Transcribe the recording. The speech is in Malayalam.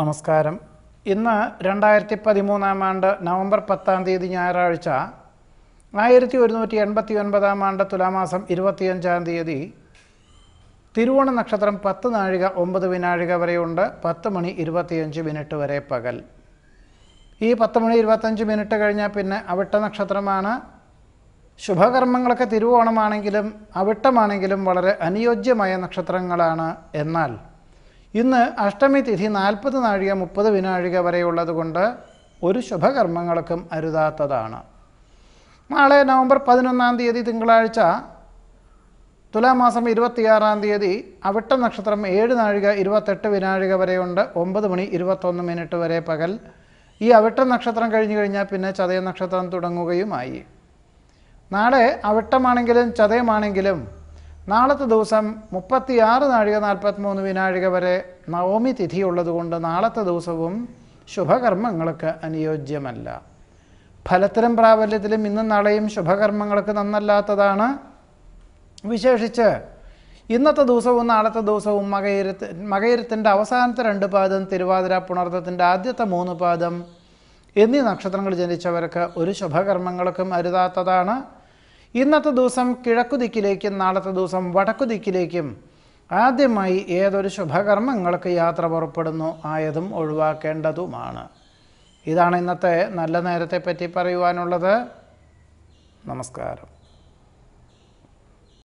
നമസ്കാരം ഇന്ന് രണ്ടായിരത്തി പതിമൂന്നാം ആണ്ട് നവംബർ പത്താം തീയതി ഞായറാഴ്ച ആയിരത്തി ഒരുന്നൂറ്റി എൺപത്തി ഒൻപതാം ആണ്ട് തുലാമാസം ഇരുപത്തിയഞ്ചാം തീയതി തിരുവോണ നക്ഷത്രം പത്ത് നാഴിക ഒമ്പത് വിനാഴിക വരെയുണ്ട് പത്ത് മണി ഇരുപത്തിയഞ്ച് മിനിറ്റ് വരെ പകൽ ഈ പത്ത് മണി ഇരുപത്തഞ്ച് മിനിറ്റ് കഴിഞ്ഞാൽ പിന്നെ അവിട്ട നക്ഷത്രമാണ് ശുഭകർമ്മങ്ങളൊക്കെ തിരുവോണമാണെങ്കിലും അവിട്ടമാണെങ്കിലും വളരെ അനുയോജ്യമായ നക്ഷത്രങ്ങളാണ് എന്നാൽ ഇന്ന് അഷ്ടമി തിഥി നാൽപ്പത് നാഴിക മുപ്പത് വിനാഴിക കൊണ്ട് ഒരു ശുഭകർമ്മങ്ങൾക്കും അരുതാത്തതാണ് നാളെ നവംബർ പതിനൊന്നാം തീയതി തിങ്കളാഴ്ച തുലാമാസം ഇരുപത്തിയാറാം തീയതി അവിട്ട നക്ഷത്രം ഏഴ് നാഴിക ഇരുപത്തെട്ട് വിനാഴിക വരെയുണ്ട് ഒമ്പത് മണി ഇരുപത്തൊന്ന് മിനിറ്റ് വരെ പകൽ ഈ അവിട്ട നക്ഷത്രം കഴിഞ്ഞു കഴിഞ്ഞാൽ പിന്നെ ചതയ നക്ഷത്രം തുടങ്ങുകയുമായി നാളെ അവിട്ടമാണെങ്കിലും ചതയമാണെങ്കിലും നാളത്തെ ദിവസം മുപ്പത്തിയാറ് നാഴിക നാൽപ്പത്തിമൂന്ന് വിനാഴിക വരെ നവമി തിഥിയുള്ളതുകൊണ്ട് നാളത്തെ ദിവസവും ശുഭകർമ്മങ്ങൾക്ക് അനുയോജ്യമല്ല ഫലത്തിലും പ്രാബല്യത്തിലും ഇന്നും നാളെയും ശുഭകർമ്മങ്ങൾക്ക് നന്നല്ലാത്തതാണ് വിശേഷിച്ച് ഇന്നത്തെ ദിവസവും നാളത്തെ ദിവസവും മകയിരത്ത് മകയിരത്തിൻ്റെ അവസാനത്തെ രണ്ട് പാദം തിരുവാതിര പുണർത്തത്തിൻ്റെ ആദ്യത്തെ മൂന്ന് പാദം എന്നീ നക്ഷത്രങ്ങൾ ജനിച്ചവർക്ക് ഒരു ശുഭകർമ്മങ്ങൾക്കും അരുതാത്തതാണ് ഇന്നത്തെ ദിവസം കിഴക്കു ദിക്കിലേക്കും നാളത്തെ ദിവസം വടക്കു ദിക്കിലേക്കും ആദ്യമായി ഏതൊരു ശുഭകർമ്മങ്ങൾക്ക് യാത്ര പുറപ്പെടുന്നു ആയതും ഒഴിവാക്കേണ്ടതുമാണ് ഇതാണ് ഇന്നത്തെ നല്ല നേരത്തെ പറ്റി പറയുവാനുള്ളത് നമസ്കാരം